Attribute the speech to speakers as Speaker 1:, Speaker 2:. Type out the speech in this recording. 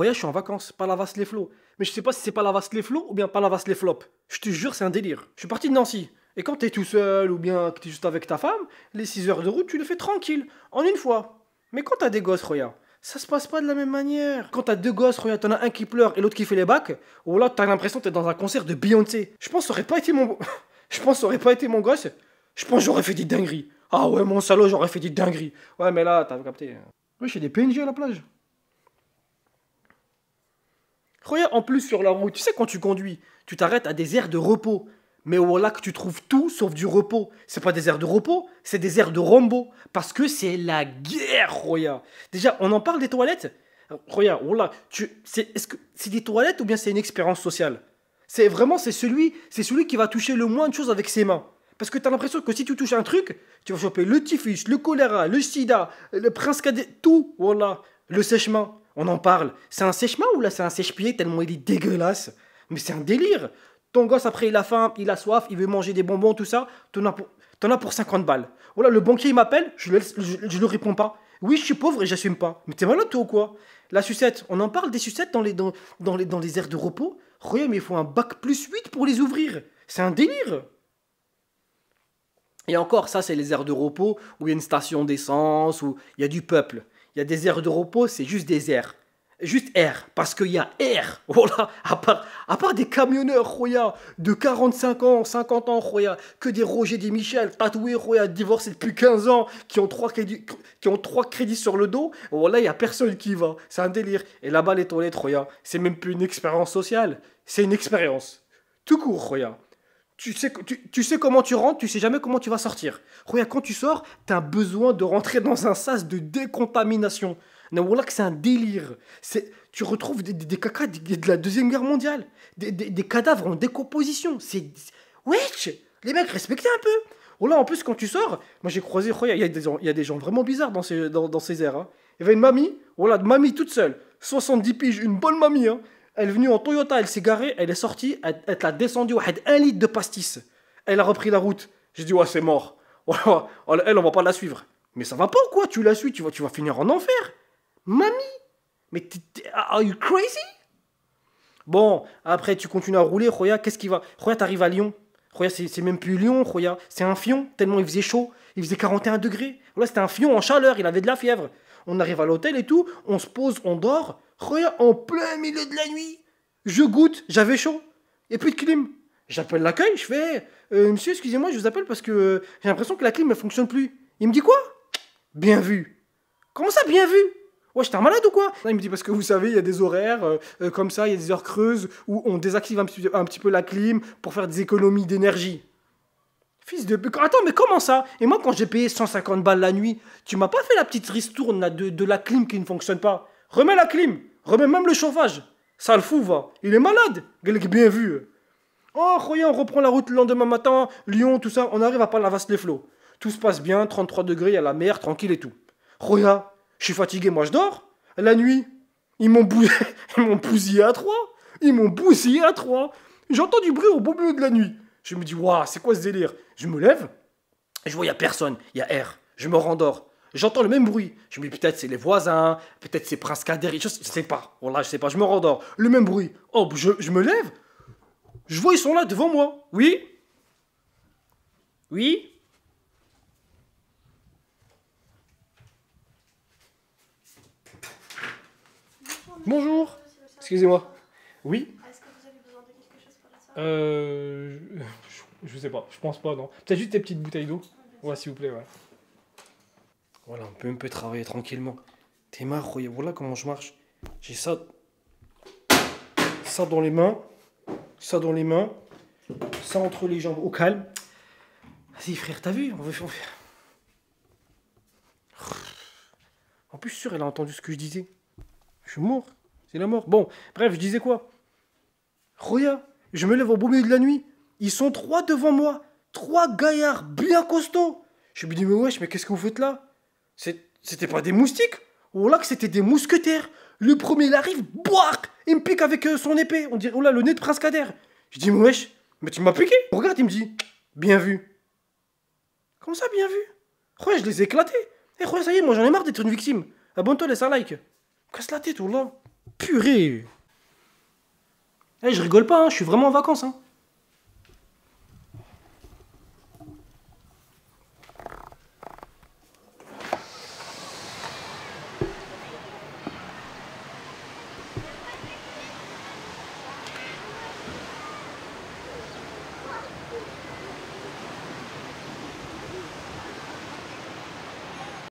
Speaker 1: Roya, je suis en vacances, pas la vasse les flots. Mais je sais pas si c'est pas la vaste les flots ou bien pas la vaste les flops. Je te jure, c'est un délire. Je suis parti de Nancy. Et quand t'es tout seul ou bien que t'es juste avec ta femme, les 6 heures de route, tu le fais tranquille, en une fois. Mais quand t'as des gosses, Roya, ça se passe pas de la même manière. Quand t'as deux gosses, Roya, t'en as un qui pleure et l'autre qui fait les bacs, ou là t'as l'impression que t'es dans un concert de Beyoncé. Je pense que ça aurait pas été mon. je pense que ça aurait pas été mon gosse. Je pense j'aurais fait des dingueries. Ah ouais, mon salaud, j'aurais fait des dingueries. Ouais, mais là, t'as capté. Oui, j'ai des PNG à la plage en plus, sur la route, tu sais, quand tu conduis, tu t'arrêtes à des aires de repos. Mais voilà que tu trouves tout sauf du repos. C'est pas des aires de repos, c'est des aires de rombo. Parce que c'est la guerre, Roya. Déjà, on en parle des toilettes Roya, voilà, c'est, est c'est des toilettes ou bien c'est une expérience sociale C'est vraiment, c'est celui, c'est celui qui va toucher le moins de choses avec ses mains. Parce que t'as l'impression que si tu touches un truc, tu vas choper le typhus, le choléra, le sida, le prince cadet, tout, voilà, le sèchement. On en parle. C'est un sèche ou là c'est un sèche-pied tellement il est dégueulasse Mais c'est un délire Ton gosse après il a faim, il a soif, il veut manger des bonbons, tout ça, t'en as pour, en as pour 50 balles. Voilà, oh le banquier il m'appelle, je, ne lui réponds pas. Oui, je suis pauvre et j'assume pas. Mais t'es malade toi ou quoi La sucette, on en parle des sucettes dans les, dans, les, dans les aires de repos Regarde, mais il faut un bac plus 8 pour les ouvrir C'est un délire et encore, ça, c'est les aires de repos où il y a une station d'essence, où il y a du peuple. Il y a des aires de repos, c'est juste des airs. Juste air, parce qu'il y a air. Voilà, à part, à part des camionneurs, Roya, de 45 ans, 50 ans, Roya, que des Roger, des Michel, tatoués, Roya, divorcés depuis 15 ans, qui ont trois crédits, qui ont trois crédits sur le dos. Voilà, il y a personne qui y va. C'est un délire. Et là-bas, les toilettes, Roya, c'est même plus une expérience sociale, c'est une expérience. Tout court, Roya tu sais, comment tu rentres, tu sais jamais comment tu vas sortir. Regarde, quand tu sors, tu as besoin de rentrer dans un sas de décontamination. que c'est un délire. C'est, tu retrouves des, cacas de, la Deuxième Guerre mondiale, des, cadavres en décomposition. C'est. Les mecs, respectez un peu Oh en plus, quand tu sors, moi j'ai croisé, il y, a des gens vraiment bizarres dans ces, dans, airs. Hein. Il y avait une mamie, voilà, mamie toute seule, 70 piges, une bonne mamie, hein. Elle est venue en Toyota, elle s'est garée, elle est sortie, elle, elle l'a descendue, un litre de pastis. Elle a repris la route. J'ai dit, ouais, c'est mort. Oh, elle, on va pas la suivre. Mais ça va pas quoi Tu la suis, tu vas, tu vas finir en enfer. Mamie Mais are you crazy Bon, après, tu continues à rouler, Roya, qu'est-ce qui va Roya, t'arrives à Lyon. Roya, c'est même plus Lyon, Roya. C'est un fion, tellement il faisait chaud. Il faisait 41 degrés. Là, c'était un fion en chaleur, il avait de la fièvre. On arrive à l'hôtel et tout, on se pose, on dort. Regarde, en plein milieu de la nuit, je goûte, j'avais chaud, et plus de clim. J'appelle l'accueil, je fais euh, Monsieur, excusez-moi, je vous appelle parce que euh, j'ai l'impression que la clim ne fonctionne plus. Il me dit quoi Bien vu. Comment ça, bien vu Ouais, j'étais un malade ou quoi Il me dit parce que vous savez, il y a des horaires euh, comme ça, il y a des heures creuses où on désactive un petit, peu la clim pour faire des économies d'énergie. Fils de. Attends, mais comment ça Et moi, quand j'ai payé 150 balles la nuit, tu m'as pas fait la petite ristourne de la clim qui ne fonctionne pas Remets la clim, remets même le chauffage. Ça le va. Il est malade. Bien vu. Oh, croyez, on reprend la route le lendemain matin, Lyon, tout ça, on arrive à pas vaste les flots Tout se passe bien, 33 degrés, y il a la mer, tranquille et tout. Roya, je suis fatigué, moi je dors. La nuit, ils m'ont m'ont bousillé à trois. Ils m'ont bousillé à trois. J'entends du bruit au beau milieu de la nuit. Je me dis, waouh, c'est quoi ce délire Je me lève, je vois, il n'y a personne, il y a air. Je me rendors. J'entends le même bruit. Je me dis peut-être c'est les voisins, peut-être c'est Prince Kader, je sais pas. Voilà, oh je sais pas, je me rendors. Le même bruit. Oh, je, je me lève. Je vois, ils sont là devant moi. Oui Oui Bonjour. Excusez-moi. Oui Est-ce que vous avez besoin de quelque chose pour la Euh. Je, je sais pas, je pense pas, non. Peut-être juste des petites bouteilles d'eau. Ouais, s'il vous plaît, ouais. Voilà, on peut un peu travailler tranquillement. T'es marre, Roya voilà comment je marche. J'ai ça, ça dans les mains, ça dans les mains, ça entre les jambes, au calme. Vas-y frère, t'as vu En plus, sûr, elle a entendu ce que je disais. Je suis mort. C'est la mort. Bon, bref, je disais quoi Roya, je me lève au beau milieu de la nuit. Ils sont trois devant moi. Trois gaillards bien costauds. Je me dis, mais wesh, mais qu'est-ce que vous faites là c'était pas des moustiques Oh là que c'était des mousquetaires Le premier, il arrive, boire Il me pique avec euh, son épée. On dirait, oh là, le nez de Prince Kader Je dis, mais wesh, mais tu m'as piqué Regarde, il me dit, bien vu. Comment ça, bien vu Ouais, je les ai éclatés. Eh, ouais, ça y est, moi j'en ai marre d'être une victime. Abonne-toi, laisse un like. Casse la tête, ou là. Purée Eh, je rigole pas, hein, je suis vraiment en vacances, hein.